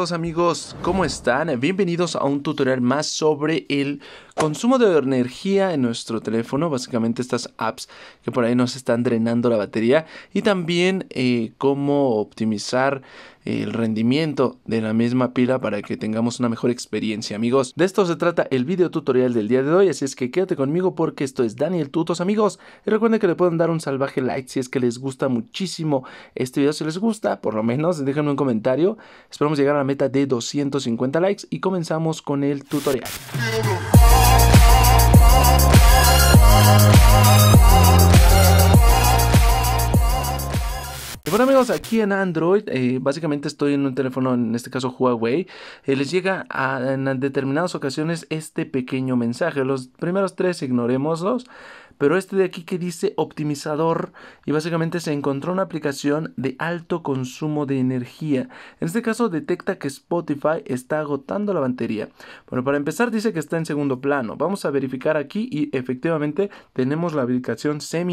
Hola amigos, ¿cómo están? Bienvenidos a un tutorial más sobre el consumo de energía en nuestro teléfono, básicamente estas apps que por ahí nos están drenando la batería y también eh, cómo optimizar el rendimiento de la misma pila para que tengamos una mejor experiencia amigos. De esto se trata el video tutorial del día de hoy, así es que quédate conmigo porque esto es Daniel Tutos amigos. Y recuerden que le pueden dar un salvaje like si es que les gusta muchísimo este video, si les gusta por lo menos déjenme un comentario. Esperamos llegar a la meta de 250 likes y comenzamos con el tutorial. amigos, aquí en Android, eh, básicamente estoy en un teléfono, en este caso Huawei, eh, les llega a, en determinadas ocasiones este pequeño mensaje. Los primeros tres ignorémoslos. Pero este de aquí que dice optimizador y básicamente se encontró una aplicación de alto consumo de energía. En este caso detecta que Spotify está agotando la batería. Bueno, para empezar dice que está en segundo plano. Vamos a verificar aquí y efectivamente tenemos la aplicación semi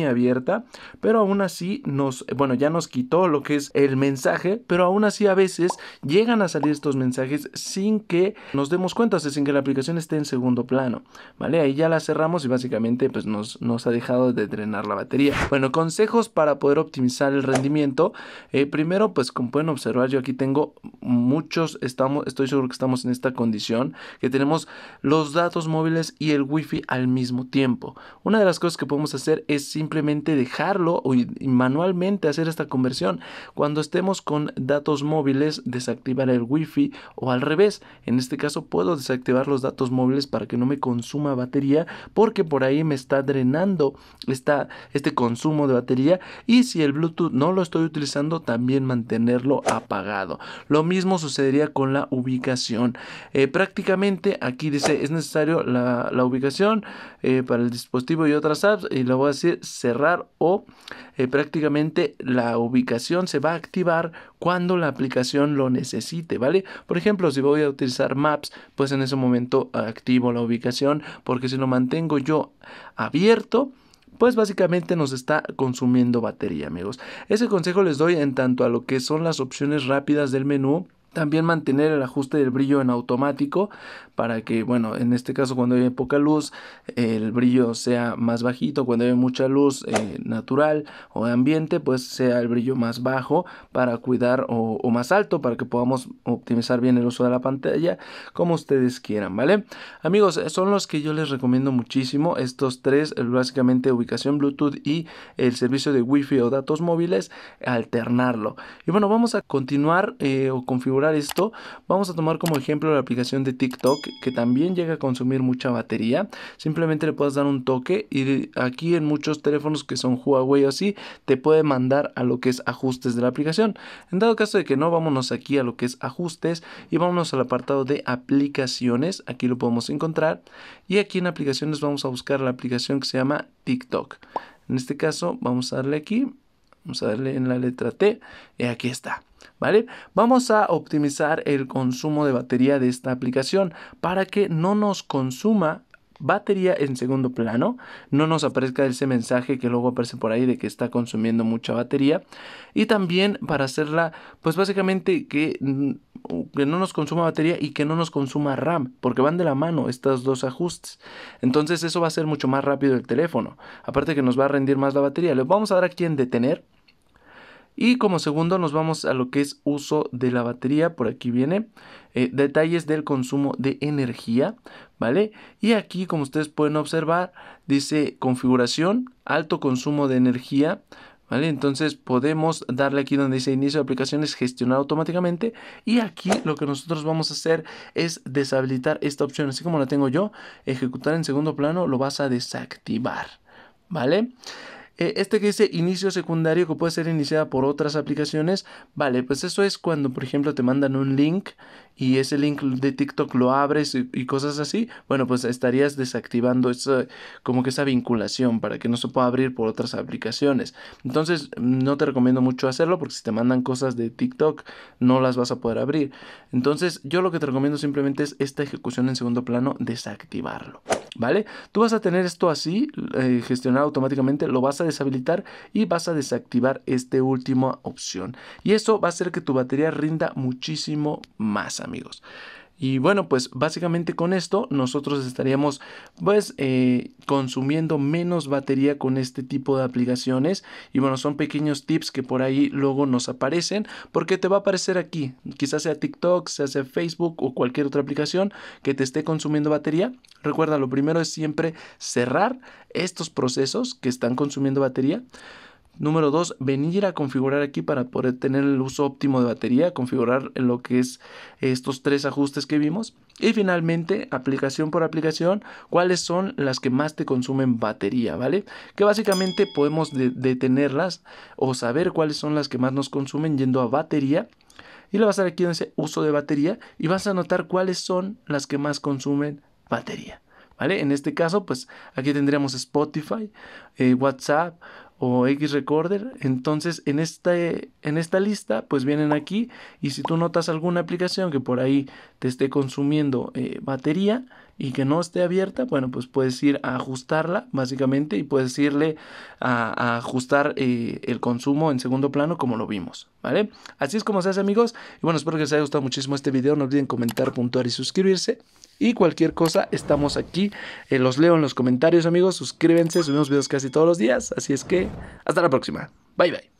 pero aún así nos, bueno, ya nos quitó lo que es el mensaje, pero aún así a veces llegan a salir estos mensajes sin que nos demos cuenta, o sin que la aplicación esté en segundo plano, ¿vale? Ahí ya la cerramos y básicamente pues nos ha dejado de drenar la batería. Bueno, consejos para poder optimizar el rendimiento. Eh, primero, pues como pueden observar, yo aquí tengo muchos, estamos, estoy seguro que estamos en esta condición, que tenemos los datos móviles y el wifi al mismo tiempo. Una de las cosas que podemos hacer es simplemente dejarlo y manualmente hacer esta conversión. Cuando estemos con datos móviles, desactivar el wifi o al revés. En este caso puedo desactivar los datos móviles para que no me consuma batería porque por ahí me está drenando está este consumo de batería y si el Bluetooth no lo estoy utilizando también mantenerlo apagado. Lo mismo sucedería con la ubicación. Eh, prácticamente aquí dice es necesario la, ubicación eh, para el dispositivo y otras apps y lo voy a decir cerrar o eh, prácticamente la ubicación se va a activar cuando la aplicación lo necesite, ¿vale? Por ejemplo, si voy a utilizar Maps, pues en ese momento activo la ubicación porque si lo mantengo yo abierto, pues básicamente nos está consumiendo batería, amigos. Ese consejo les doy en tanto a lo que son las opciones rápidas del menú también mantener el ajuste del brillo en automático para que, bueno, en este caso cuando hay poca luz, el brillo sea más bajito, cuando hay mucha luz eh, natural o de ambiente, pues sea el brillo más bajo para cuidar o, más alto para que podamos optimizar bien el uso de la pantalla como ustedes quieran, ¿vale? Amigos, eh, son los que yo les recomiendo muchísimo, estos tres, eh, básicamente ubicación Bluetooth y el servicio de Wi-Fi o datos móviles, alternarlo. Y bueno, vamos a continuar o configurar esto, vamos a tomar como ejemplo la aplicación de TikTok, que también llega a consumir mucha batería. Simplemente le puedes dar un toque y aquí en muchos teléfonos que son Huawei o así, te puede mandar a lo que es ajustes de la aplicación. En dado caso de que no, vámonos aquí a lo que es ajustes y vámonos al apartado de aplicaciones. Aquí lo podemos encontrar. Y aquí en aplicaciones vamos a buscar la aplicación que se llama TikTok. En este caso vamos a darle aquí Vamos a darle en la letra T y aquí está. ¿Vale? Vamos a optimizar el consumo de batería de esta aplicación para que no nos consuma batería en segundo plano, no nos aparezca ese mensaje que luego aparece por ahí de que está consumiendo mucha batería y también para hacerla pues básicamente que, mm, que no nos consuma batería y que no nos consuma RAM porque van de la mano estos dos ajustes entonces eso va a ser mucho más rápido el teléfono aparte que nos va a rendir más la batería le vamos a dar aquí en detener y como segundo nos vamos a lo que es uso de la batería, por aquí viene eh, detalles del consumo de energía, ¿vale? Y aquí como ustedes pueden observar dice configuración, alto consumo de energía, ¿Vale? Entonces podemos darle aquí donde dice inicio de aplicaciones, gestionar automáticamente. Y aquí lo que nosotros vamos a hacer es deshabilitar esta opción. Así como la tengo yo, ejecutar en segundo plano, lo vas a desactivar. ¿Vale? Eh, este que dice inicio secundario que puede ser iniciada por otras aplicaciones, vale, pues eso es cuando, por ejemplo, te mandan un link y ese link de TikTok lo abres y, cosas así. Bueno, pues estarías desactivando esa, como que esa vinculación para que no se pueda abrir por otras aplicaciones. Entonces, no te recomiendo mucho hacerlo porque si te mandan cosas de TikTok no las vas a poder abrir. Entonces, yo lo que te recomiendo simplemente es esta ejecución en segundo plano, desactivarlo. ¿Vale? Tú vas a tener esto así, eh, gestionado automáticamente, lo vas a deshabilitar y vas a desactivar esta última opción. Y eso va a hacer que tu batería rinda muchísimo más, amigos. Y bueno, pues básicamente con esto nosotros estaríamos pues eh, consumiendo menos batería con este tipo de aplicaciones. Y bueno, son pequeños tips que por ahí luego nos aparecen porque te va a aparecer aquí. Quizás sea TikTok, sea Facebook o cualquier otra aplicación que te esté consumiendo batería. Recuerda, lo primero es siempre cerrar estos procesos que están consumiendo batería. Número dos, venir a configurar aquí para poder tener el uso óptimo de batería, configurar lo que es estos tres ajustes que vimos. Y finalmente, aplicación por aplicación, cuáles son las que más te consumen batería, ¿vale? Que básicamente podemos detenerlas o saber cuáles son las que más nos consumen yendo a batería. Y lo vas a dar aquí donde dice uso de batería y vas a notar cuáles son las que más consumen batería. ¿Vale? En este caso, pues aquí tendríamos Spotify, eh, WhatsApp, o X Recorder. Entonces, en, este, en esta lista, pues vienen aquí y si tú notas alguna aplicación que por ahí te esté consumiendo eh, batería, y que no esté abierta, bueno, pues puedes ir a ajustarla básicamente y puedes irle a, ajustar eh, el consumo en segundo plano como lo vimos, ¿vale? Así es como se hace amigos y bueno, espero que les haya gustado muchísimo este video, no olviden comentar, puntuar y suscribirse. Y cualquier cosa, estamos aquí. Eh, los leo en los comentarios, amigos. Suscríbanse, subimos videos casi todos los días. Así es que, hasta la próxima. Bye bye.